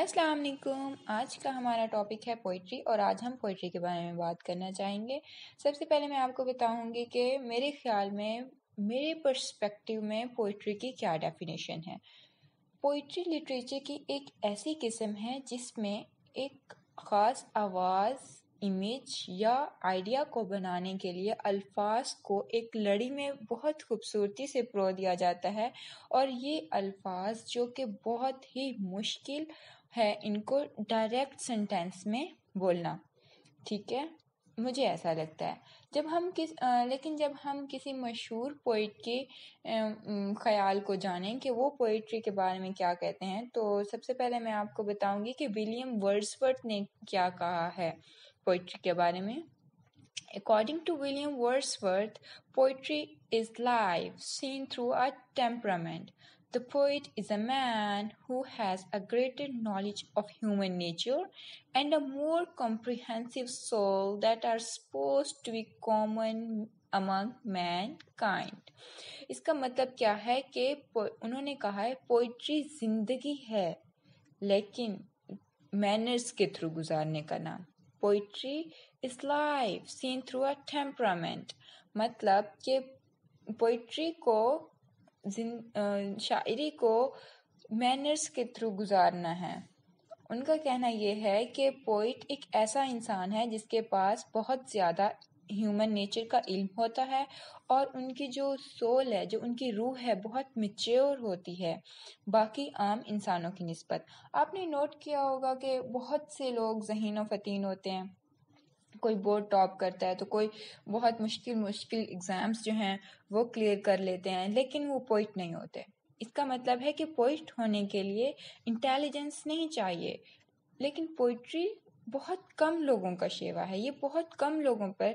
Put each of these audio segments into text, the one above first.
असलकुम आज का हमारा टॉपिक है पोइट्री और आज हम पोइट्री के बारे में बात करना चाहेंगे सबसे पहले मैं आपको बताऊंगी कि मेरे ख्याल में मेरे पर्सपेक्टिव में पोइट्री की क्या डेफिनेशन है पोइट्री लिटरेचर की एक ऐसी किस्म है जिसमें एक ख़ास आवाज़ इमेज या आइडिया को बनाने के लिए अल्फाज को एक लड़ी में बहुत खूबसूरती से प्रो दिया जाता है और ये अल्फाज जो कि बहुत ही मुश्किल है इनको डायरेक्ट सेंटेंस में बोलना ठीक है मुझे ऐसा लगता है जब हम किस आ, लेकिन जब हम किसी मशहूर पोइट के ख्याल को जानें कि वो पोइट्री के बारे में क्या कहते हैं तो सबसे पहले मैं आपको बताऊंगी कि विलियम वर्ड्सवर्थ ने क्या कहा है पोइट्री के बारे में according to William Wordsworth poetry is live seen through a temperament The poet is a man who has a greater knowledge of human nature and a more comprehensive soul that are supposed to be common among mankind. इसका मतलब क्या है कि उन्होंने कहा है poetry जिंदगी है लेकिन मैनर्स के थ्रू गुजारने का नाम poetry is life seen through a temperament मतलब कि पोइट्री को शायरी को मैनर्स के थ्रू गुजारना है उनका कहना यह है कि पोइट एक ऐसा इंसान है जिसके पास बहुत ज़्यादा ह्यूमन नेचर का इल्म होता है और उनकी जो सोल है जो उनकी रूह है बहुत मिच्योर होती है बाकी आम इंसानों की नस्बत आपने नोट किया होगा कि बहुत से लोग जहन फतीन होते हैं कोई बोर्ड टॉप करता है तो कोई बहुत मुश्किल मुश्किल एग्ज़ाम्स जो हैं वो क्लियर कर लेते हैं लेकिन वो पोइट नहीं होते इसका मतलब है कि पोइट होने के लिए इंटेलिजेंस नहीं चाहिए लेकिन पोइट्री बहुत कम लोगों का शेवा है ये बहुत कम लोगों पर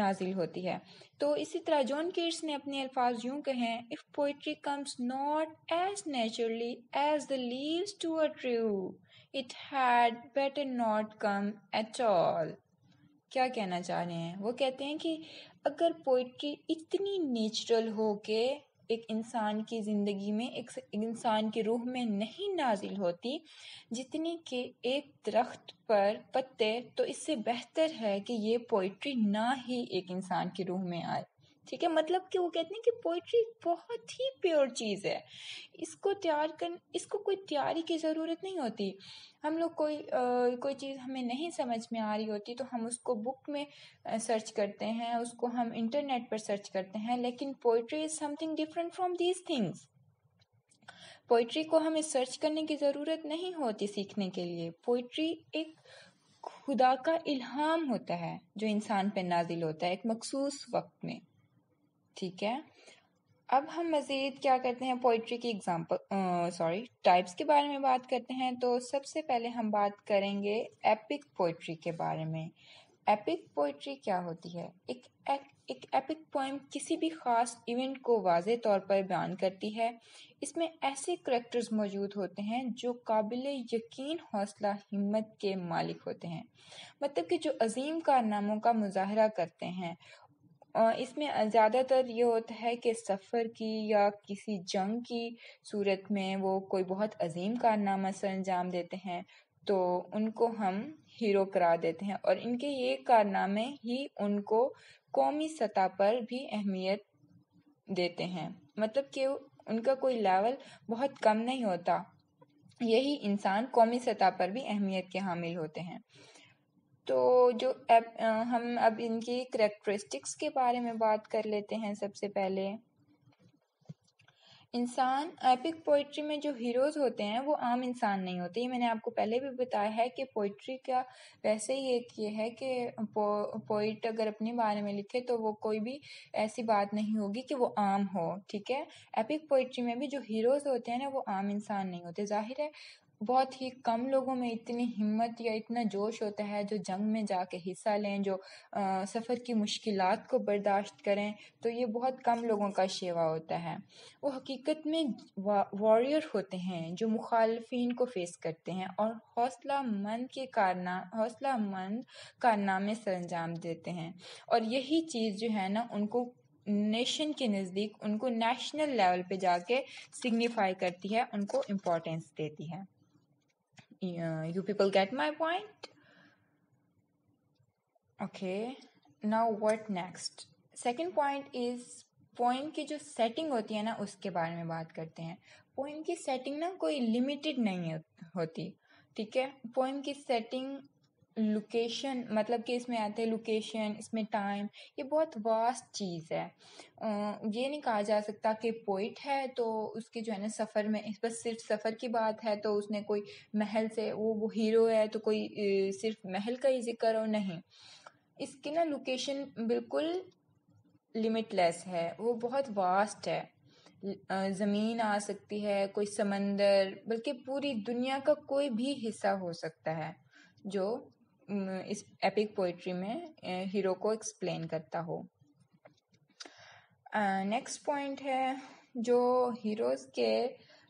नाजिल होती है तो इसी तरह जॉन किड्स ने अपने अल्फाज यूं कहे if poetry comes not as naturally as the leaves to a tree it had better not come at all क्या कहना चाह रहे हैं वो कहते हैं कि अगर पोइट्री इतनी नेचुरल हो के एक इंसान की ज़िंदगी में एक इंसान की रूह में नहीं नाजिल होती जितनी कि एक दरख्त पर पत्ते तो इससे बेहतर है कि ये पोइट्री ना ही एक इंसान की रूह में आए ठीक है मतलब कि वो कहते हैं कि पोइट्री बहुत ही प्योर चीज़ है इसको तैयार कर इसको कोई तैयारी की ज़रूरत नहीं होती हम लोग कोई आ, कोई चीज़ हमें नहीं समझ में आ रही होती तो हम उसको बुक में सर्च करते हैं उसको हम इंटरनेट पर सर्च करते हैं लेकिन poetry is something different from these things poetry को हमें सर्च करने की ज़रूरत नहीं होती सीखने के लिए पोइट्री एक खुदा का इल्हाम होता है जो इंसान पर नाजिल होता है एक मखसूस वक्त में ठीक है अब हम मज़ीद क्या करते हैं पोइट्री की एग्जाम्पल सॉरी टाइप्स के बारे में बात करते हैं तो सबसे पहले हम बात करेंगे एपिक पोइट्री के बारे में एपिक पोइट्री क्या होती है एक एक, एक एपिक पोइम किसी भी ख़ास इवेंट को वाज तौर पर बयान करती है इसमें ऐसे करेक्टर्स मौजूद होते हैं जो काबिल यकीन हौसला हिम्मत के मालिक होते हैं मतलब कि जो अजीम कारनामों का मुजाहरा करते हैं इसमें ज़्यादातर ये होता है कि सफ़र की या किसी जंग की सूरत में वो कोई बहुत अजीम कारनामा सर अंजाम देते हैं तो उनको हम हीरो करा देते हैं और इनके ये कारनामे ही उनको कौमी सतह पर भी अहमियत देते हैं मतलब कि उनका कोई लेवल बहुत कम नहीं होता यही इंसान कौमी सतह पर भी अहमियत के हामिल होते हैं तो जो एप हम अब इनकी करेक्टरिस्टिक्स के बारे में बात कर लेते हैं सबसे पहले इंसान एपिक पोइट्री में जो हीरोज़ होते हैं वो आम इंसान नहीं होते ये मैंने आपको पहले भी बताया है कि पोइट्री का वैसे ही एक ये है कि पोइट अगर अपने बारे में लिखे तो वो कोई भी ऐसी बात नहीं होगी कि वो आम हो ठीक है एपिक पोइट्री में भी जो हीरोज़ होते हैं ना वो आम इंसान नहीं होते जाहिर है बहुत ही कम लोगों में इतनी हिम्मत या इतना जोश होता है जो जंग में जाके हिस्सा लें जो सफ़र की मुश्किल को बर्दाश्त करें तो ये बहुत कम लोगों का शेवा होता है वो हकीकत में वॉरियर होते हैं जो मुखालफन को फेस करते हैं और हौसला मंद के कारना हौसला मंद कारनामे सर अंजाम देते हैं और यही चीज़ जो है ना उनको नेशन के नज़दीक उनको नेशनल लेवल पे जाके सिग्निफाई करती है उनको इम्पोर्टेंस देती है yeah, you people get my point? Okay, now what next? Second point is poem की जो सेटिंग होती है ना उसके बारे में बात करते हैं पोइम की सेटिंग ना कोई लिमिटेड नहीं होती ठीक है पोइम की सेटिंग लोकेशन मतलब कि इसमें आते हैं लोकेशन इसमें टाइम ये बहुत वास्ट चीज़ है ये नहीं कहा जा सकता कि पोइट है तो उसके जो है ना सफ़र में इस बस सिर्फ सफ़र की बात है तो उसने कोई महल से वो वो हीरो है तो कोई सिर्फ महल का ही जिक्र हो नहीं इसकी ना लोकेशन बिल्कुल लिमिटलेस है वो बहुत वास्ट है ज़मीन आ सकती है कोई समंदर बल्कि पूरी दुनिया का कोई भी हिस्सा हो सकता है जो इस एपिक पोइट्री में हीरो को एक्सप्लेन करता हो नेक्स्ट uh, पॉइंट है जो हीरोज़ के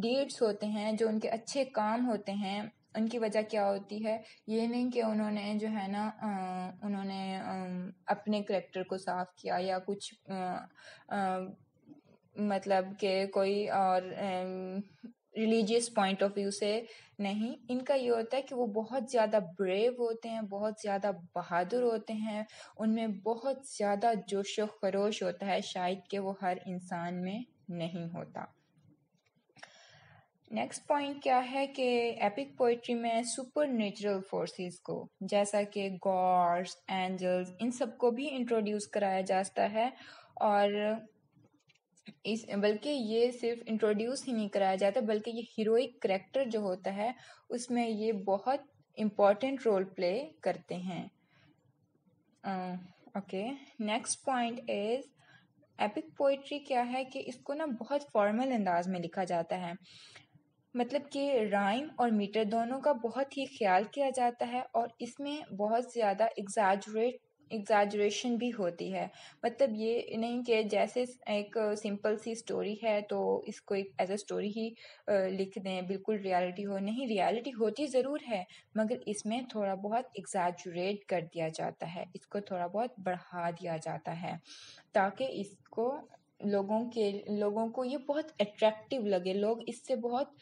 डीड्स होते हैं जो उनके अच्छे काम होते हैं उनकी वजह क्या होती है ये नहीं कि उन्होंने जो है ना उन्होंने अपने करेक्टर को साफ किया या कुछ आ, मतलब के कोई और रिलीजियस पॉइंट ऑफ व्यू से नहीं इनका ये होता है कि वो बहुत ज़्यादा ब्रेव होते हैं बहुत ज़्यादा बहादुर होते हैं उनमें बहुत ज़्यादा जोश खरोश होता है शायद के वो हर इंसान में नहीं होता नेक्स्ट पॉइंट क्या है कि एपिक पोइट्री में सुपर नेचुरल फोर्सेस को जैसा कि गॉड्स एंजल्स इन सबको भी इंट्रोड्यूस कराया जाता है और इस बल्कि ये सिर्फ इंट्रोड्यूस ही नहीं कराया जाता बल्कि ये हीरोइक करेक्टर जो होता है उसमें ये बहुत इम्पॉर्टेंट रोल प्ले करते हैं okay next point is epic poetry क्या है कि इसको ना बहुत फॉर्मल अंदाज में लिखा जाता है मतलब कि राइम और मीटर दोनों का बहुत ही ख्याल किया जाता है और इसमें बहुत ज़्यादा एग्जैजरेट एग्जाजरेशन भी होती है मतलब ये नहीं कि जैसे एक सिंपल सी स्टोरी है तो इसको एक एज अ स्टोरी ही लिख दें बिल्कुल रियलिटी हो नहीं रियलिटी होती ज़रूर है मगर इसमें थोड़ा बहुत एग्जाजरेट कर दिया जाता है इसको थोड़ा बहुत बढ़ा दिया जाता है ताकि इसको लोगों के लोगों को ये बहुत अट्रैक्टिव लगे लोग इससे बहुत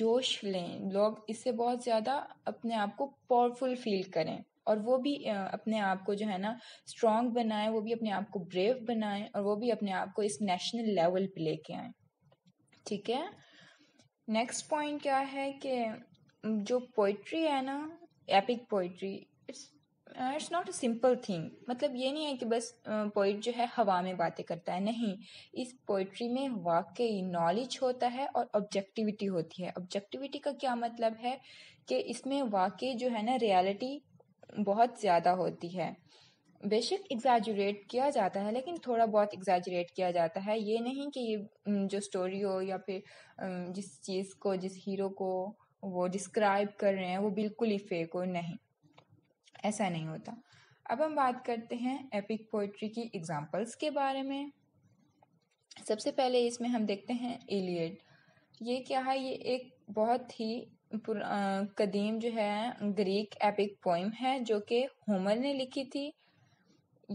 जोश लें लोग इससे बहुत ज़्यादा अपने आप को पावरफुल फील करें और वो भी अपने आप को जो है ना स्ट्रॉन्ग बनाए वो भी अपने आप को ब्रेव बनाए और वो भी अपने आप को इस नेशनल लेवल पे लेके आए ठीक है नेक्स्ट पॉइंट क्या है कि जो पोइट्री है ना epic poetry it's it's not a simple thing मतलब ये नहीं है कि बस पोइट जो है हवा में बातें करता है नहीं इस पोइट्री में वाकई नॉलेज होता है और ऑब्जेक्टिविटी होती है ऑब्जेक्टिविटी का क्या मतलब है कि इसमें वाकई जो है ना रियलिटी बहुत ज़्यादा होती है बेशक एग्जाजरेट किया जाता है लेकिन थोड़ा बहुत एग्जाजरेट किया जाता है ये नहीं कि ये जो स्टोरी हो या फिर जिस चीज़ को जिस हीरो को वो डिस्क्राइब कर रहे हैं वो बिल्कुल ही फेक हो नहीं ऐसा नहीं होता अब हम बात करते हैं एपिक पोइट्री की एग्जाम्पल्स के बारे में सबसे पहले इसमें हम देखते हैं एलियड ये क्या है ये एक बहुत ही कदीम जो है ग्रीक एपिक पोइम है जो कि होमर ने लिखी थी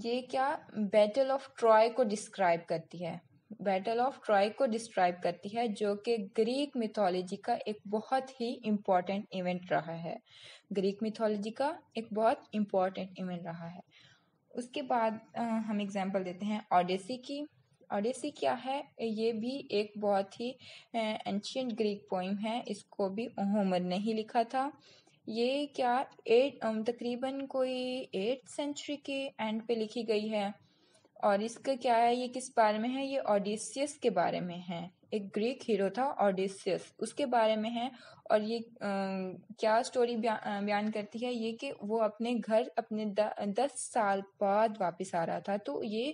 ये क्या बैटल ऑफ ट्रॉय को डिस्क्राइब करती है बैटल ऑफ ट्रॉय को डिस्क्राइब करती है जो कि ग्रीक मिथोलॉजी का एक बहुत ही इम्पॉर्टेंट इवेंट रहा है ग्रीक मिथोलॉजी का एक बहुत इम्पॉर्टेंट इवेंट रहा है उसके बाद हम एग्जाम्पल देते हैं ऑडेसी की ओडिसी क्या है ये भी एक बहुत ही एंशियंट ग्रीक पोइम है इसको भी होमर ने ही लिखा था ये क्या एट तकरीबन कोई एट सेंचुरी के एंड पे लिखी गई है और इसका क्या है ये किस बारे में है ये ऑडिसियस के बारे में है एक ग्रीक हीरो था ऑडिसियस उसके बारे में है और ये आ, क्या स्टोरी बयान करती है ये कि वो अपने घर अपने द, दस साल बाद वापस आ रहा था तो ये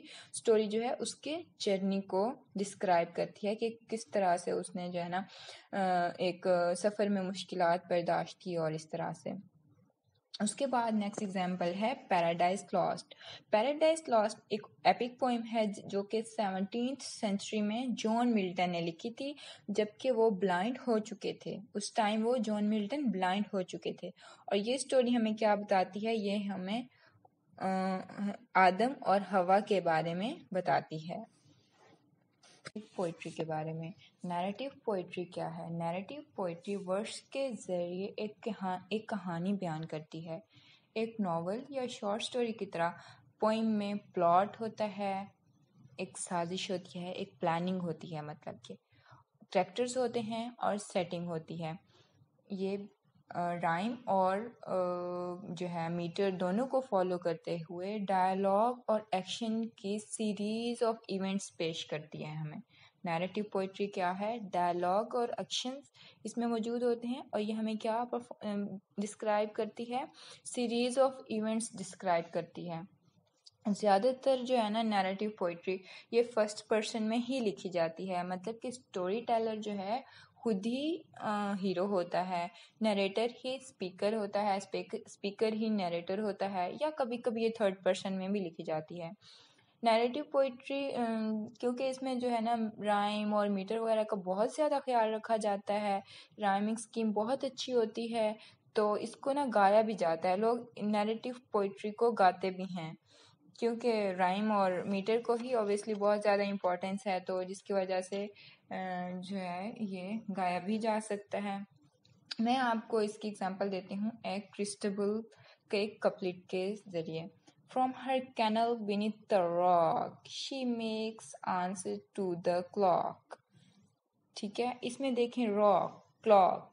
स्टोरी जो है उसके जर्नी को डिस्क्राइब करती है कि किस तरह से उसने जो है ना एक सफ़र में मुश्किल बर्दाश्त की और इस तरह से उसके बाद नेक्स्ट एग्जाम्पल है पैराडाइज लॉस्ट पैराडाइज लॉस्ट एक एपिक पोइम है जो कि सेवनटीन सेंचुरी में जॉन मिल्टन ने लिखी थी जबकि वो ब्लाइंड हो चुके थे उस टाइम वो जॉन मिल्टन ब्लाइंड हो चुके थे और ये स्टोरी हमें क्या बताती है ये हमें आदम और हवा के बारे में बताती है पोइट्री के बारे में नैरेटिव पोइट्री क्या है नैरेटिव पोइट्री वर्ड्स के ज़रिए एक कहा एक कहानी बयान करती है एक नावल या शॉर्ट स्टोरी की तरह पोइम में प्लॉट होता है एक साजिश होती है एक प्लानिंग होती है मतलब कि कैरेक्टर्स होते हैं और सेटिंग होती है ये राइम और जो है मीटर दोनों को फॉलो करते हुए डायलॉग और एक्शन की सीरीज ऑफ इवेंट्स पेश करती है हमें नैरेटिव पोइट्री क्या है डायलॉग और एक्शन इसमें मौजूद होते हैं और ये हमें क्या डिस्क्राइब करती है सीरीज ऑफ इवेंट्स डिस्क्राइब करती है ज़्यादातर जो है ना नैरेटिव पोइट्री ये फर्स्ट पर्सन में ही लिखी जाती है मतलब कि स्टोरी टेलर जो है खुद ही हीरो होता है नरेटर ही स्पीकर होता है स्पीकर ही नरेटर होता है या कभी कभी ये थर्ड पर्सन में भी लिखी जाती है नैरेटिव पोइट्री क्योंकि इसमें जो है ना राइम और मीटर वगैरह का बहुत ज़्यादा ख्याल रखा जाता है राइमिंग स्कीम बहुत अच्छी होती है तो इसको ना गाया भी जाता है लोग नैरेटिव पोइट्री को गाते भी हैं क्योंकि राइम और मीटर को ही ऑब्वियसली बहुत ज़्यादा इम्पोर्टेंस है तो जिसकी वजह से जो है ये गाया भी जा सकता है मैं आपको इसकी एग्जांपल देती हूँ एक क्रिस्टबल के कपलेट के ज़रिए from her kennel beneath the rock she makes answer to the clock ठीक है इसमें देखें रॉक क्लॉक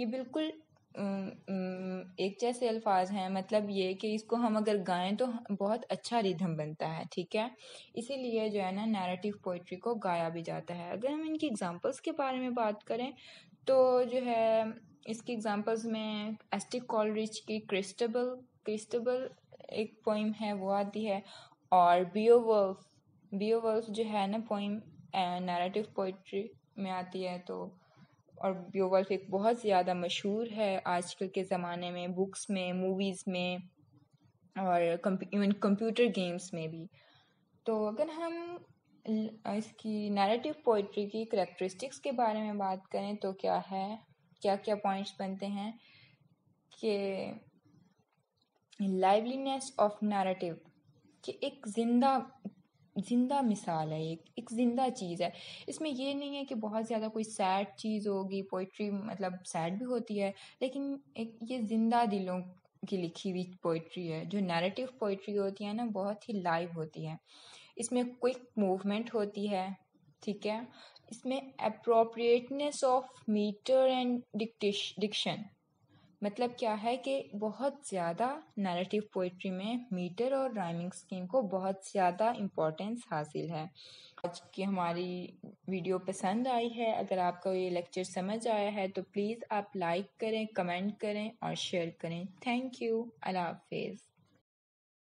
ये बिल्कुल एक जैसे अल्फाज हैं मतलब ये कि इसको हम अगर गाएं तो बहुत अच्छा रिधम बनता है ठीक है इसीलिए जो है ना नैरेटिव पोइट्री को गाया भी जाता है अगर हम इनकी एग्जांपल्स के बारे में बात करें तो जो है इसकी एग्जांपल्स में एस्टिक कॉलरिज की क्रिस्टबल क्रिस्टबल एक पोइम है वो आती है और बियोवल्फ वर्फ जो है ना पोइम नैरेटिव पोइट्री में आती है तो और बियोवल्फ एक बहुत ज़्यादा मशहूर है आजकल के ज़माने में बुक्स में मूवीज़ में और इवन कंप्यूटर गेम्स में भी तो अगर हम इसकी नैरेटिव पोइट्री की करेक्टरिस्टिक्स के बारे में बात करें तो क्या है क्या क्या पॉइंट्स बनते हैं कि लाइवलीनेस ऑफ नैरेटिव कि एक ज़िंदा ज़िंदा मिसाल है एक एक ज़िंदा चीज़ है इसमें ये नहीं है कि बहुत ज़्यादा कोई सैड चीज़ होगी पोइट्री मतलब सैड भी होती है लेकिन एक ये ज़िंदा दिलों की लिखी हुई पोइट्री है जो नैरेटिव पोइट्री होती है ना बहुत ही लाइव होती है इसमें क्विक मूवमेंट होती है ठीक है इसमें appropriateness of meter and diction मतलब क्या है कि बहुत ज़्यादा नैरेटिव पोइट्री में मीटर और राइमिंग स्कीम को बहुत ज़्यादा इम्पोर्टेंस हासिल है आज की हमारी वीडियो पसंद आई है अगर आपको ये लेक्चर समझ आया है तो प्लीज़ आप लाइक करें कमेंट करें और शेयर करें थैंक यू अल्लाह हाफिज़